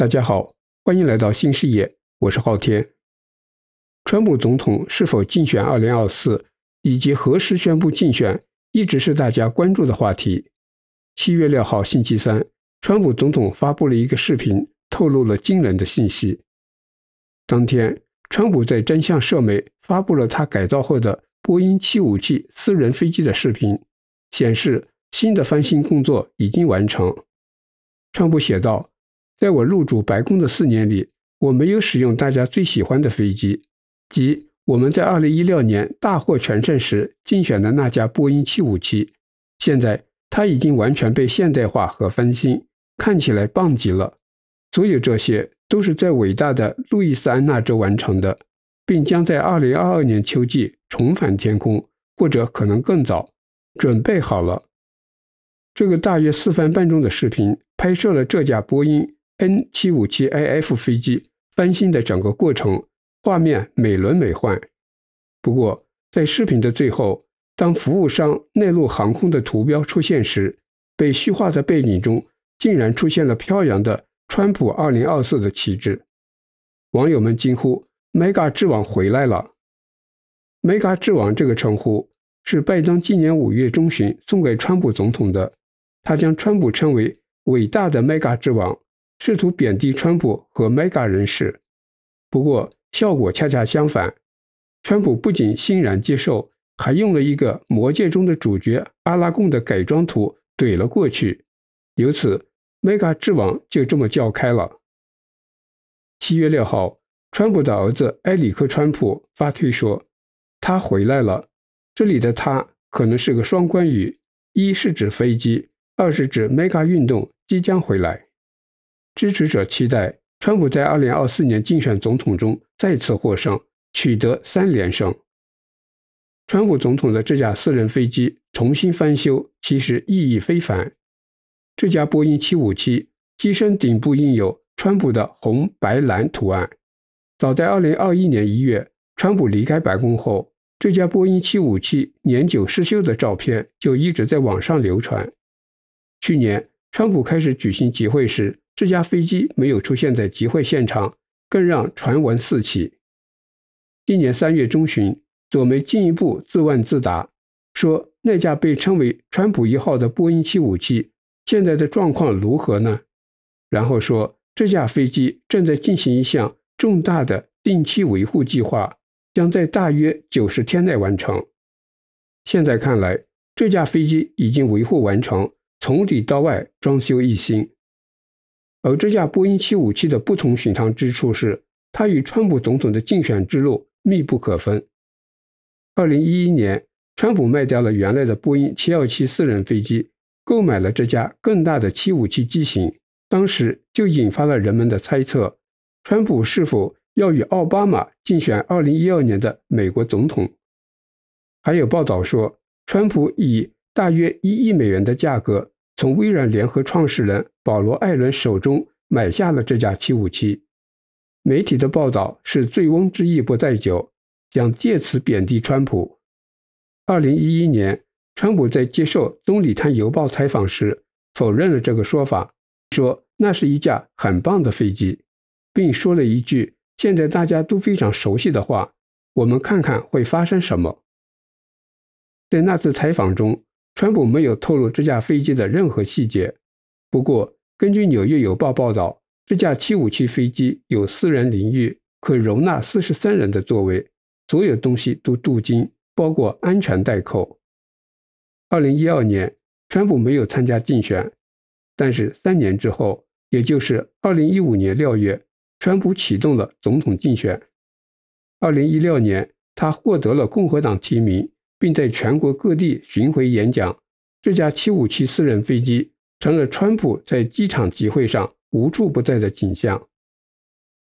大家好，欢迎来到新视野，我是昊天。川普总统是否竞选二零二四，以及何时宣布竞选，一直是大家关注的话题。七月六号星期三，川普总统发布了一个视频，透露了惊人的信息。当天，川普在真相社媒发布了他改造后的波音七五七私人飞机的视频，显示新的翻新工作已经完成。川普写道。在我入主白宫的四年里，我没有使用大家最喜欢的飞机，即我们在2016年大获全胜时精选的那架波音757。现在它已经完全被现代化和翻新，看起来棒极了。所有这些都是在伟大的路易斯安那州完成的，并将在2022年秋季重返天空，或者可能更早。准备好了。这个大约四分半钟的视频拍摄了这架波音。N757IF 飞机翻新的整个过程，画面美轮美奂。不过，在视频的最后，当服务商内陆航空的图标出现时，被虚化的背景中竟然出现了飘扬的川普2024的旗帜。网友们惊呼：“麦嘎之王回来了！”“麦嘎之王”这个称呼是拜登今年五月中旬送给川普总统的，他将川普称为“伟大的麦嘎之王”。试图贬低川普和 Mega 人士，不过效果恰恰相反。川普不仅欣然接受，还用了一个魔戒中的主角阿拉贡的改装图怼了过去。由此，Mega 之王就这么叫开了。七月六号，川普的儿子埃里克川普发推说：“他回来了。”这里的“他”可能是个双关语，一是指飞机，二是指 Mega 运动即将回来。支持者期待川普在二零二四年竞选总统中再次获胜，取得三连胜。川普总统的这架私人飞机重新翻修，其实意义非凡。这架波音七五七机身顶部印有川普的红白蓝图案。早在二零二一年一月，川普离开白宫后，这架波音七五七年久失修的照片就一直在网上流传。去年川普开始举行集会时，这架飞机没有出现在集会现场，更让传闻四起。今年三月中旬，左媒进一步自问自答，说那架被称为“川普一号”的波音757现在的状况如何呢？然后说这架飞机正在进行一项重大的定期维护计划，将在大约九十天内完成。现在看来，这架飞机已经维护完成，从里到外装修一新。而这架波音757的不同寻常之处是，它与川普总统的竞选之路密不可分。二零一一年，川普卖掉了原来的波音7 1 7私人飞机，购买了这架更大的757机型，当时就引发了人们的猜测：川普是否要与奥巴马竞选二零一二年的美国总统？还有报道说，川普以大约一亿美元的价格。从微软联合创始人保罗·艾伦手中买下了这架757。媒体的报道是醉翁之意不在酒，想借此贬低川普。2011年，川普在接受《东里滩邮报》采访时否认了这个说法，说那是一架很棒的飞机，并说了一句现在大家都非常熟悉的话：“我们看看会发生什么。”在那次采访中。川普没有透露这架飞机的任何细节。不过，根据《纽约邮报》报道，这架757飞机有私人领域，可容纳43人的座位，所有东西都镀金，包括安全带扣。2012年，川普没有参加竞选，但是三年之后，也就是2015年6月，川普启动了总统竞选。2016年，他获得了共和党提名。并在全国各地巡回演讲。这架757私人飞机成了川普在机场集会上无处不在的景象。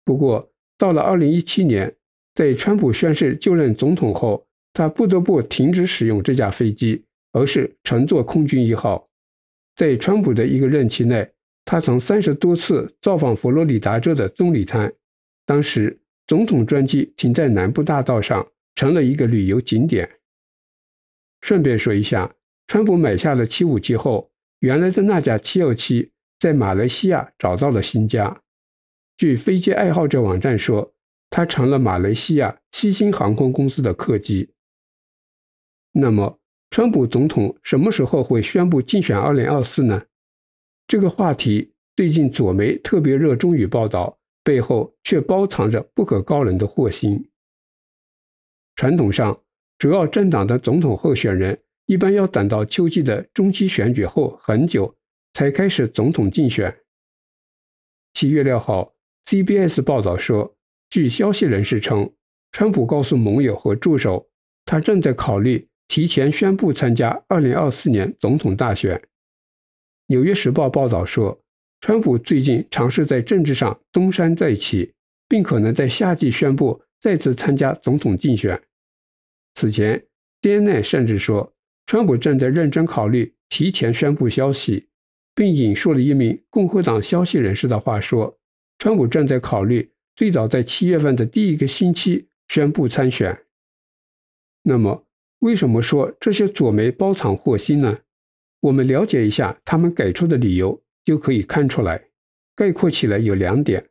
不过，到了2017年，在川普宣誓就任总统后，他不得不停止使用这架飞机，而是乘坐空军一号。在川普的一个任期内，他曾三十多次造访佛罗里达州的棕榈滩，当时总统专机停在南部大道上，成了一个旅游景点。顺便说一下，川普买下了757后，原来的那架707在马来西亚找到了新家。据飞机爱好者网站说，它成了马来西亚西星航空公司的客机。那么，川普总统什么时候会宣布竞选2024呢？这个话题最近左媒特别热衷于报道，背后却包藏着不可告人的祸心。传统上。主要政党的总统候选人一般要等到秋季的中期选举后很久才开始总统竞选。七月六号，CBS 报道说，据消息人士称，川普告诉盟友和助手，他正在考虑提前宣布参加二零二四年总统大选。《纽约时报》报道说，川普最近尝试在政治上东山再起，并可能在夏季宣布再次参加总统竞选。此前，D.N.A. 甚至说，川普正在认真考虑提前宣布消息，并引述了一名共和党消息人士的话说，川普正在考虑最早在七月份的第一个星期宣布参选。那么，为什么说这些左媒包藏祸心呢？我们了解一下他们给出的理由就可以看出来。概括起来有两点：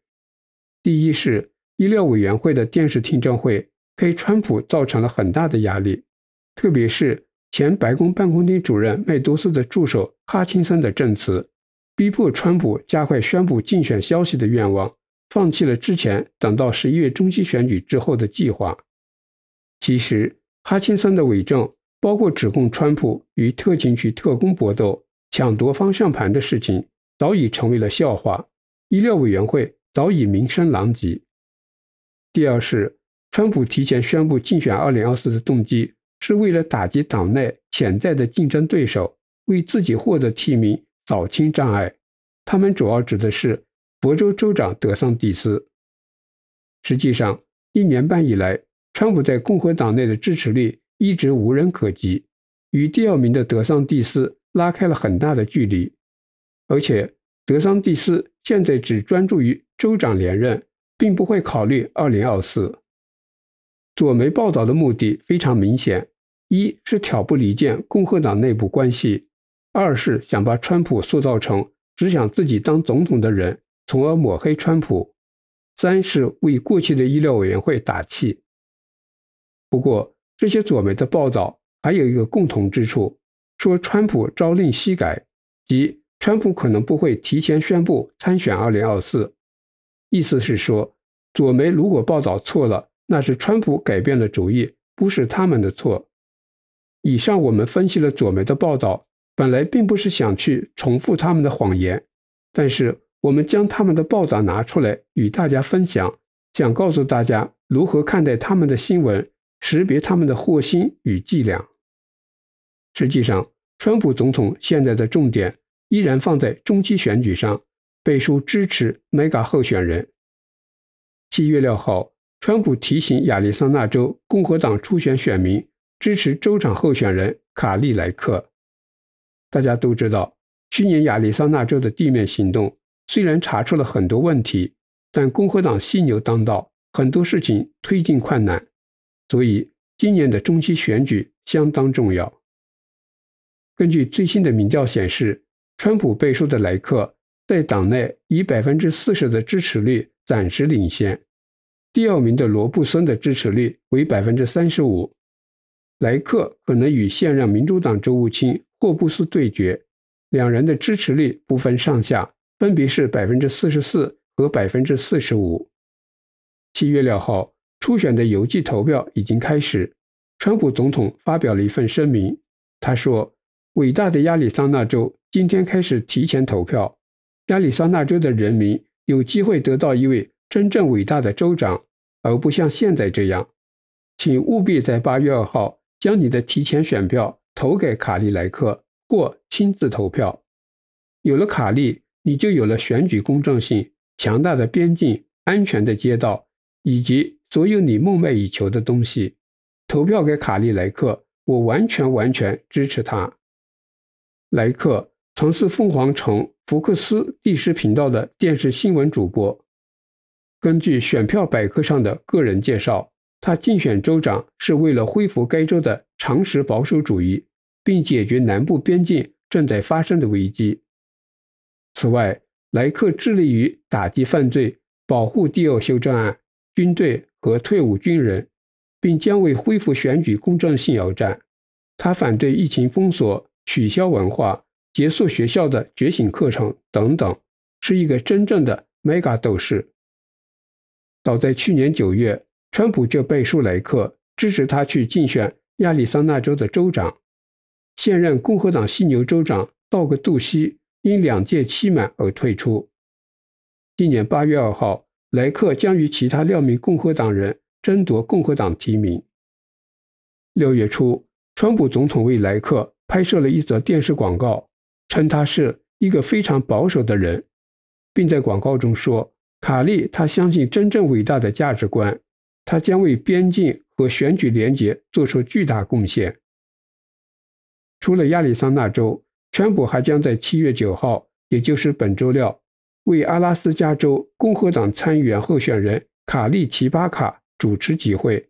第一是医疗委员会的电视听证会。给川普造成了很大的压力，特别是前白宫办公厅主任麦多斯的助手哈钦森的证词，逼迫川普加快宣布竞选消息的愿望，放弃了之前等到十一月中期选举之后的计划。其实，哈钦森的伪证，包括指控川普与特勤局特工搏斗、抢夺方向盘的事情，早已成为了笑话。医疗委员会早已名声狼藉。第二是。川普提前宣布竞选2024的动机是为了打击党内潜在的竞争对手，为自己获得提名扫清障碍。他们主要指的是佛州州长德桑蒂斯。实际上，一年半以来，川普在共和党内的支持率一直无人可及，与第二名的德桑蒂斯拉开了很大的距离。而且，德桑蒂斯现在只专注于州长连任，并不会考虑2024。左媒报道的目的非常明显：一是挑拨离间共和党内部关系，二是想把川普塑造成只想自己当总统的人，从而抹黑川普；三是为过去的医疗委员会打气。不过，这些左媒的报道还有一个共同之处，说川普朝令夕改，即川普可能不会提前宣布参选2024。意思是说，左媒如果报道错了。那是川普改变了主意，不是他们的错。以上我们分析了左媒的报道，本来并不是想去重复他们的谎言，但是我们将他们的报道拿出来与大家分享，想告诉大家如何看待他们的新闻，识别他们的祸心与伎俩。实际上，川普总统现在的重点依然放在中期选举上，背书支持麦嘎候选人。七月六号。川普提醒亚利桑那州共和党初选选民支持州长候选人卡利莱克。大家都知道，去年亚利桑那州的地面行动虽然查出了很多问题，但共和党犀牛当道，很多事情推进困难。所以，今年的中期选举相当重要。根据最新的民调显示，川普背书的莱克在党内以百分之四十的支持率暂时领先。第二名的罗布森的支持率为百分之三十五，莱克可能与现任民主党州务卿霍布斯对决，两人的支持率不分上下，分别是百分之四十四和百分之四十五。七月六号，初选的邮寄投票已经开始。川普总统发表了一份声明，他说：“伟大的亚利桑那州今天开始提前投票，亚利桑那州的人民有机会得到一位。”真正伟大的州长，而不像现在这样，请务必在八月二号将你的提前选票投给卡利莱克，或亲自投票。有了卡利，你就有了选举公正性、强大的边境、安全的街道，以及所有你梦寐以求的东西。投票给卡利莱克，我完全完全支持他。莱克曾是凤凰城福克斯历史频道的电视新闻主播。根据选票百科上的个人介绍，他竞选州长是为了恢复该州的常识保守主义，并解决南部边境正在发生的危机。此外，莱克致力于打击犯罪、保护第二修正案、军队和退伍军人，并将为恢复选举公正性而战。他反对疫情封锁、取消文化、结束学校的觉醒课程等等，是一个真正的 mega 斗士。早在去年九月，川普就背书莱克，支持他去竞选亚利桑那州的州长。现任共和党犀牛州长道格杜西因两届期满而退出。今年八月二号，莱克将与其他六名共和党人争夺共和党提名。六月初，川普总统为莱克拍摄了一则电视广告，称他是一个非常保守的人，并在广告中说。卡利，他相信真正伟大的价值观，他将为边境和选举廉洁做出巨大贡献。除了亚利桑那州，川普还将在七月九号，也就是本周六，为阿拉斯加州共和党参议员候选人卡利奇巴卡主持集会，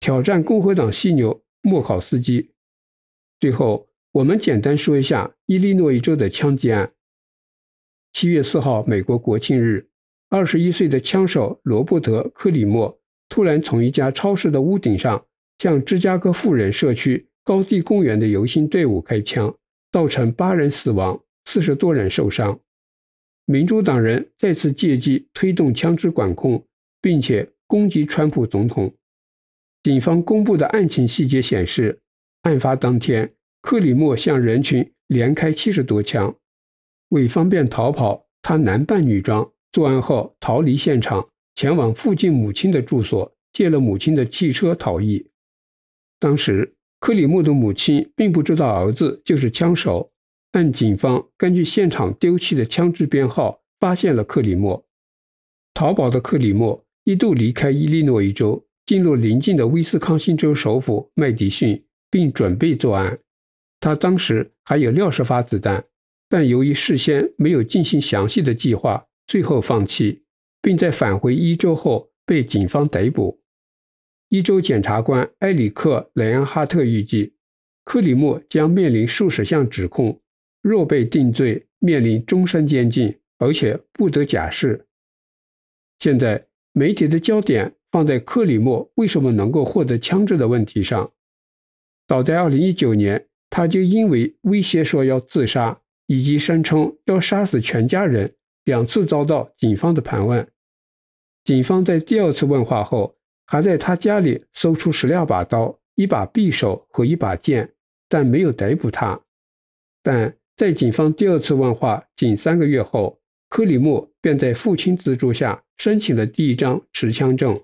挑战共和党犀牛莫考斯基。最后，我们简单说一下伊利诺伊州的枪击案。七月四号，美国国庆日。二十一岁的枪手罗伯特·克里默突然从一家超市的屋顶上向芝加哥富人社区高地公园的游行队伍开枪，造成八人死亡、四十多人受伤。民主党人再次借机推动枪支管控，并且攻击川普总统。警方公布的案情细节显示，案发当天，克里默向人群连开七十多枪。为方便逃跑，他男扮女装。作案后逃离现场，前往附近母亲的住所，借了母亲的汽车逃逸。当时，克里木的母亲并不知道儿子就是枪手，但警方根据现场丢弃的枪支编号发现了克里木。逃跑的克里木一度离开伊利诺伊州，进入邻近的威斯康星州首府麦迪逊，并准备作案。他当时还有六十发子弹，但由于事先没有进行详细的计划。最后放弃，并在返回伊州后被警方逮捕。伊州检察官埃里克·莱恩哈特预计，克里默将面临数十项指控。若被定罪，面临终身监禁，而且不得假释。现在，媒体的焦点放在克里默为什么能够获得枪支的问题上。早在2019年，他就因为威胁说要自杀，以及声称要杀死全家人。两次遭到警方的盘问，警方在第二次问话后，还在他家里搜出十六把刀、一把匕首和一把剑，但没有逮捕他。但在警方第二次问话仅三个月后，克里木便在父亲资助下申请了第一张持枪证，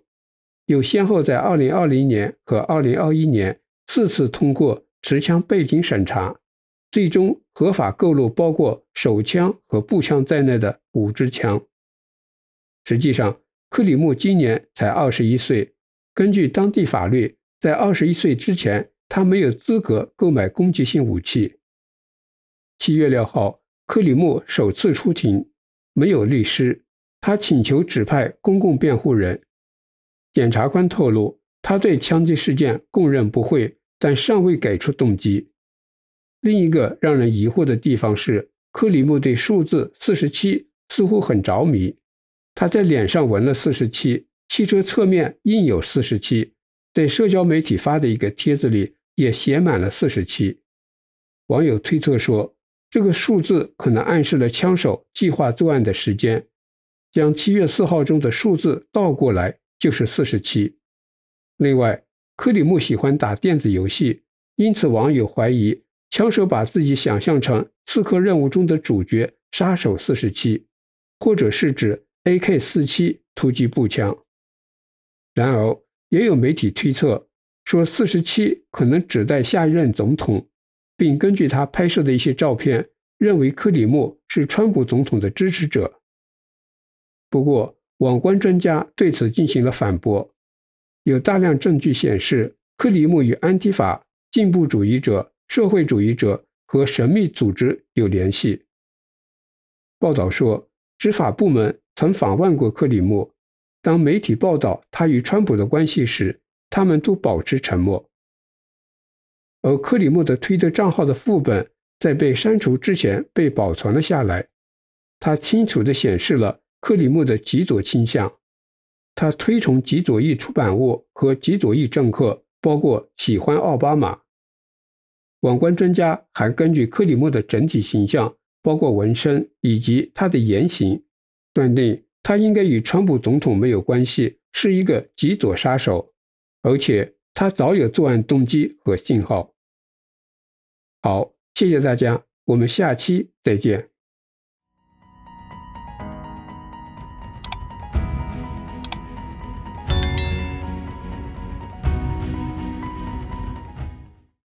又先后在2020年和2021年四次通过持枪背景审查。最终合法购入包括手枪和步枪在内的五支枪。实际上，克里木今年才二十一岁。根据当地法律，在二十一岁之前，他没有资格购买攻击性武器。七月六号，克里木首次出庭，没有律师。他请求指派公共辩护人。检察官透露，他对枪击事件供认不讳，但尚未给出动机。另一个让人疑惑的地方是，克里木对数字四十七似乎很着迷。他在脸上纹了四十七，汽车侧面印有四十七，在社交媒体发的一个帖子里也写满了四十七。网友推测说，这个数字可能暗示了枪手计划作案的时间。将七月四号中的数字倒过来就是四十七。另外，克里木喜欢打电子游戏，因此网友怀疑。枪手把自己想象成刺客任务中的主角杀手四十七，或者是指 A.K. 四七突击步枪。然而，也有媒体推测说，四十七可能指代下一任总统，并根据他拍摄的一些照片，认为克里木是川普总统的支持者。不过，网关专家对此进行了反驳，有大量证据显示，克里木与安提法进步主义者。社会主义者和神秘组织有联系。报道说，执法部门曾访问过克里木。当媒体报道他与川普的关系时，他们都保持沉默。而克里木的推特账号的副本在被删除之前被保存了下来，它清楚的显示了克里木的极左倾向。他推崇极左翼出版物和极左翼政客，包括喜欢奥巴马。网关专家还根据克里姆的整体形象，包括纹身以及他的言行，断定他应该与川普总统没有关系，是一个极左杀手，而且他早有作案动机和信号。好，谢谢大家，我们下期再见。